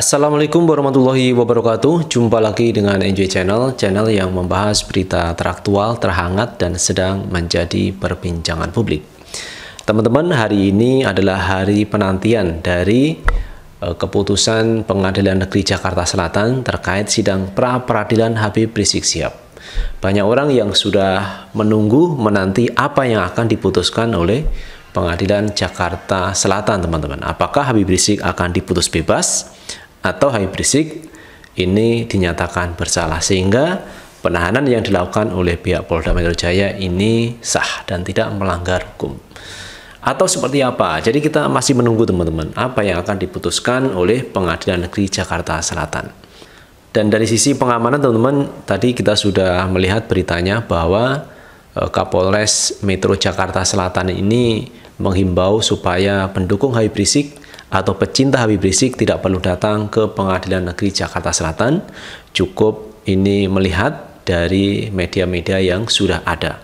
Assalamualaikum warahmatullahi wabarakatuh Jumpa lagi dengan Enjoy Channel Channel yang membahas berita teraktual, terhangat, dan sedang menjadi perbincangan publik Teman-teman, hari ini adalah hari penantian dari uh, keputusan Pengadilan Negeri Jakarta Selatan terkait sidang pra-peradilan Habib Rizik Siap banyak orang yang sudah menunggu menanti apa yang akan diputuskan oleh Pengadilan Jakarta Selatan, teman-teman. Apakah Habib Rizik akan diputus bebas atau Habib Rizik ini dinyatakan bersalah sehingga penahanan yang dilakukan oleh pihak Polda Metro Jaya ini sah dan tidak melanggar hukum. Atau seperti apa? Jadi kita masih menunggu teman-teman apa yang akan diputuskan oleh Pengadilan Negeri Jakarta Selatan. Dan dari sisi pengamanan teman-teman, tadi kita sudah melihat beritanya bahwa eh, Kapolres Metro Jakarta Selatan ini menghimbau supaya pendukung Habib Rizik atau pecinta Habib Rizik tidak perlu datang ke Pengadilan Negeri Jakarta Selatan. Cukup ini melihat dari media-media yang sudah ada.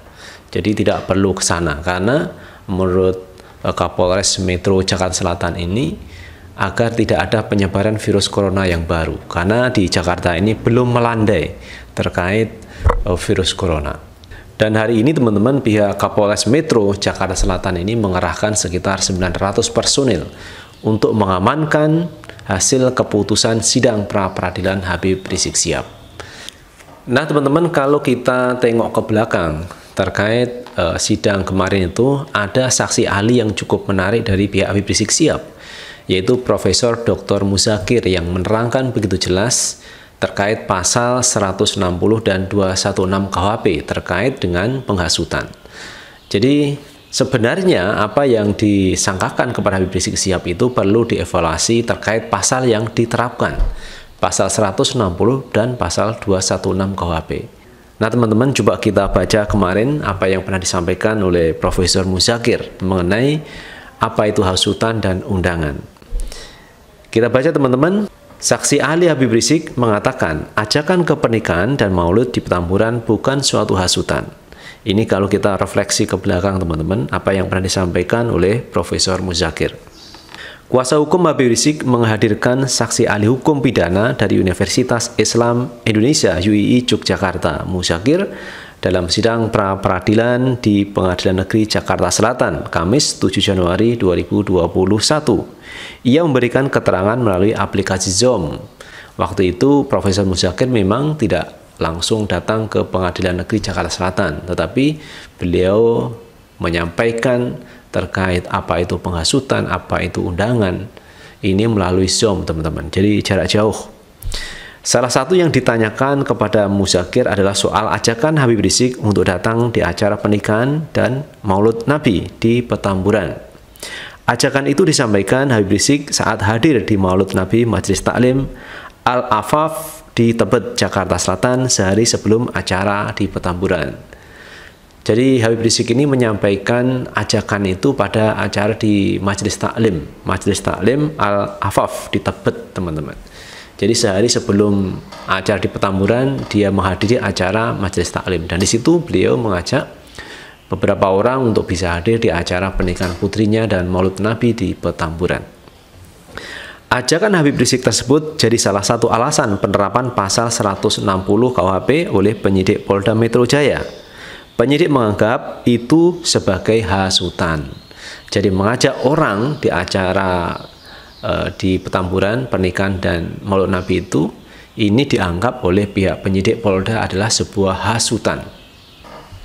Jadi tidak perlu ke sana karena menurut eh, Kapolres Metro Jakarta Selatan ini agar tidak ada penyebaran virus corona yang baru karena di Jakarta ini belum melandai terkait e, virus corona. Dan hari ini teman-teman pihak Kapolres Metro Jakarta Selatan ini mengerahkan sekitar 900 personil untuk mengamankan hasil keputusan sidang pra peradilan Habib Rizik Sihab. Nah, teman-teman kalau kita tengok ke belakang terkait uh, sidang kemarin itu ada saksi ahli yang cukup menarik dari pihak Habib Rizik Sihab yaitu Profesor Dr. Muzakir yang menerangkan begitu jelas terkait pasal 160 dan 216 KHP terkait dengan penghasutan. Jadi sebenarnya apa yang disangkakan kepada Habib Rizik Sihab itu perlu dievaluasi terkait pasal yang diterapkan. Pasal 160 dan pasal 216 KHP. Nah teman-teman coba kita baca kemarin apa yang pernah disampaikan oleh Profesor Muzakir mengenai apa itu hasutan dan undangan. Kita baca teman-teman. Saksi ahli Habib Rizik mengatakan, ajakan ke pernikahan dan maulud di petamburan bukan suatu hasutan. Ini kalau kita refleksi ke belakang teman-teman, apa yang pernah disampaikan oleh Profesor Muzakir. Kuasa hukum Habib Rizik menghadirkan saksi ahli hukum pidana dari Universitas Islam Indonesia UII Yogyakarta, Muzakir, dalam sidang pra peradilan di Pengadilan Negeri Jakarta Selatan, Kamis 7 Januari 2021. Ia memberikan keterangan melalui aplikasi Zoom. Waktu itu Profesor Muzakir memang tidak langsung datang ke Pengadilan Negeri Jakarta Selatan, tetapi beliau menyampaikan terkait apa itu penghasutan, apa itu undangan, ini melalui Zoom, teman-teman. Jadi jarak jauh. Salah satu yang ditanyakan kepada Muzakir adalah soal ajakan Habib Rizik untuk datang di acara pernikahan dan maulud Nabi di Petamburan. Ajakan itu disampaikan Habib Rizik saat hadir di maulud Nabi Majlis Taklim Al-Afaf di Tebet, Jakarta Selatan sehari sebelum acara di Petamburan. Jadi Habib Rizik ini menyampaikan ajakan itu pada acara di Majlis Taklim, Majlis Taklim Al-Afaf di Tebet, teman-teman. Jadi sehari sebelum acara di Petamburan dia menghadiri acara majelis taklim dan di situ beliau mengajak beberapa orang untuk bisa hadir di acara pernikahan putrinya dan Maulid Nabi di Petamburan. Ajakan Habib Rizik tersebut jadi salah satu alasan penerapan pasal 160 KUHP oleh penyidik Polda Metro Jaya. Penyidik menganggap itu sebagai hasutan. Jadi mengajak orang di acara Eh, di Petamburan pernikahan dan maulud Nabi itu ini dianggap oleh pihak penyidik Polda adalah sebuah hasutan.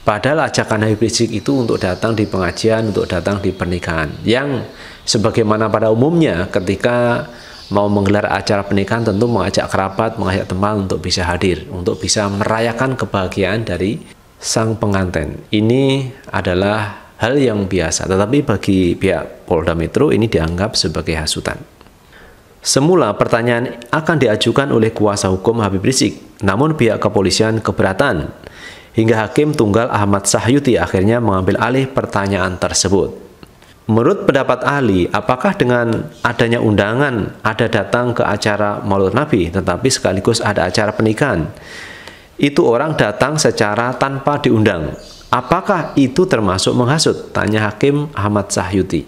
Padahal ajakan Habib Rizik itu untuk datang di pengajian, untuk datang di pernikahan. Yang sebagaimana pada umumnya ketika mau menggelar acara pernikahan tentu mengajak kerabat, mengajak teman untuk bisa hadir, untuk bisa merayakan kebahagiaan dari sang pengantin. Ini adalah hal yang biasa, tetapi bagi pihak Polda Metro ini dianggap sebagai hasutan. Semula pertanyaan akan diajukan oleh kuasa hukum Habib Rizik, namun pihak kepolisian keberatan. Hingga Hakim Tunggal Ahmad Sahyuti akhirnya mengambil alih pertanyaan tersebut. Menurut pendapat ahli, apakah dengan adanya undangan ada datang ke acara Maulud Nabi tetapi sekaligus ada acara pernikahan? Itu orang datang secara tanpa diundang. Apakah itu termasuk menghasut? Tanya Hakim Ahmad Sahyuti.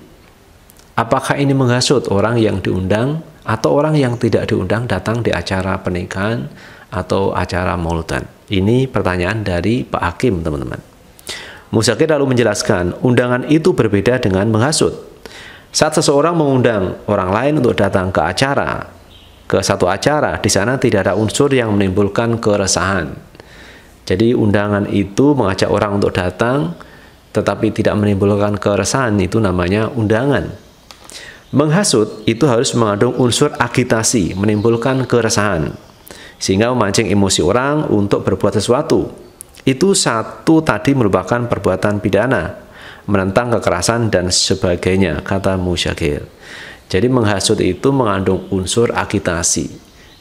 Apakah ini menghasut orang yang diundang atau orang yang tidak diundang datang di acara pernikahan atau acara mauludan? Ini pertanyaan dari Pak Hakim, teman-teman. Muzakir lalu menjelaskan, undangan itu berbeda dengan menghasut. Saat seseorang mengundang orang lain untuk datang ke acara, ke satu acara, di sana tidak ada unsur yang menimbulkan keresahan. Jadi undangan itu mengajak orang untuk datang, tetapi tidak menimbulkan keresahan, itu namanya undangan. Menghasut itu harus mengandung unsur agitasi, menimbulkan keresahan, sehingga memancing emosi orang untuk berbuat sesuatu. Itu satu tadi merupakan perbuatan pidana, menentang kekerasan dan sebagainya, kata Musyakir. Jadi menghasut itu mengandung unsur agitasi,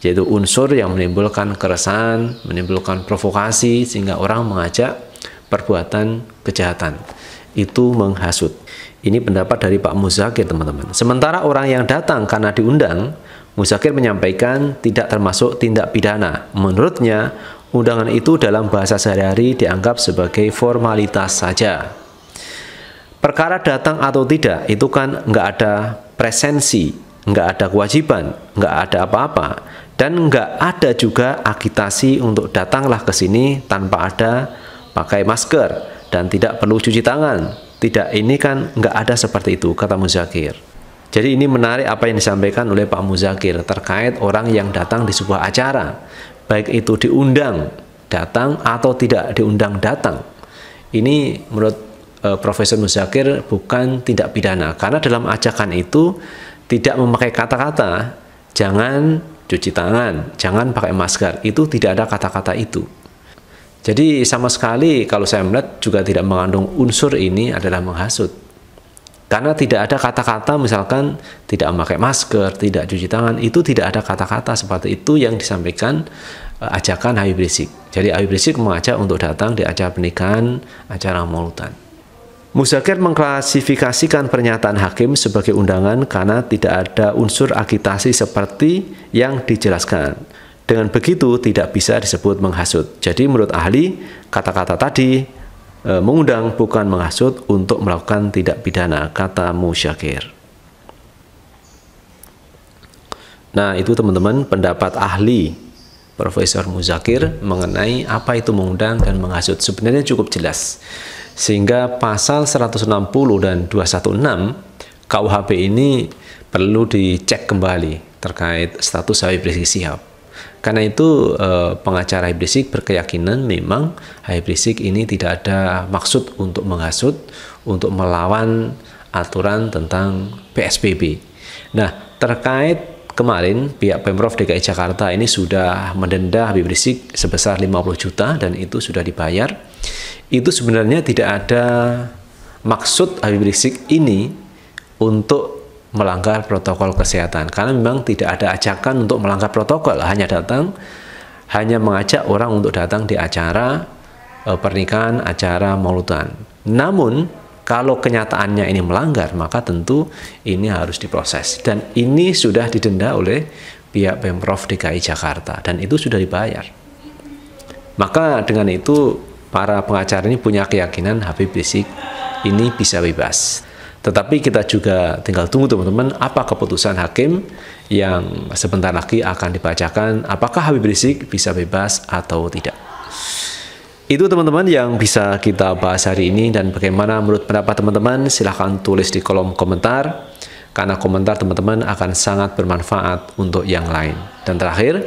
yaitu unsur yang menimbulkan keresahan, menimbulkan provokasi, sehingga orang mengajak perbuatan kejahatan. Itu menghasut. Ini pendapat dari Pak Muzakir, teman-teman. Sementara orang yang datang karena diundang, Muzakir menyampaikan tidak termasuk tindak pidana. Menurutnya, undangan itu dalam bahasa sehari-hari dianggap sebagai formalitas saja. Perkara datang atau tidak itu kan nggak ada presensi, nggak ada kewajiban, nggak ada apa-apa, dan nggak ada juga agitasi untuk datanglah ke sini tanpa ada pakai masker dan tidak perlu cuci tangan tidak, ini kan nggak ada seperti itu, kata Muzakir. Jadi ini menarik apa yang disampaikan oleh Pak Muzakir terkait orang yang datang di sebuah acara, baik itu diundang datang atau tidak diundang datang. Ini menurut uh, Profesor Muzakir bukan tidak pidana karena dalam ajakan itu tidak memakai kata-kata, jangan cuci tangan, jangan pakai masker, itu tidak ada kata-kata itu. Jadi sama sekali kalau saya melihat juga tidak mengandung unsur ini adalah menghasut. Karena tidak ada kata-kata misalkan tidak memakai masker, tidak cuci tangan, itu tidak ada kata-kata seperti itu yang disampaikan e, ajakan Habib Rizik. Jadi Habib Rizik mengajak untuk datang di acara pernikahan, acara maulutan. Muzakir mengklasifikasikan pernyataan hakim sebagai undangan karena tidak ada unsur agitasi seperti yang dijelaskan. Dengan begitu tidak bisa disebut menghasut. Jadi menurut ahli, kata-kata tadi e, mengundang bukan menghasut untuk melakukan tidak pidana, kata musyakir. Nah, itu teman-teman pendapat ahli Profesor Muzakir mengenai apa itu mengundang dan menghasut. Sebenarnya cukup jelas. Sehingga pasal 160 dan 216 KUHP ini perlu dicek kembali terkait status habib rizik sihab karena itu eh, pengacara Hibrisik berkeyakinan memang Hibrisik ini tidak ada maksud untuk menghasut, untuk melawan aturan tentang PSBB. Nah, terkait kemarin pihak Pemprov DKI Jakarta ini sudah mendenda Habib sebesar 50 juta dan itu sudah dibayar. Itu sebenarnya tidak ada maksud Habib ini untuk melanggar protokol kesehatan karena memang tidak ada ajakan untuk melanggar protokol hanya datang hanya mengajak orang untuk datang di acara e, pernikahan acara maulutan namun kalau kenyataannya ini melanggar maka tentu ini harus diproses dan ini sudah didenda oleh pihak Pemprov DKI Jakarta dan itu sudah dibayar maka dengan itu para pengacara ini punya keyakinan Habib Rizik ini bisa bebas tetapi kita juga tinggal tunggu teman-teman apa keputusan hakim yang sebentar lagi akan dibacakan apakah Habib Rizik bisa bebas atau tidak. Itu teman-teman yang bisa kita bahas hari ini dan bagaimana menurut pendapat teman-teman silahkan tulis di kolom komentar karena komentar teman-teman akan sangat bermanfaat untuk yang lain. Dan terakhir,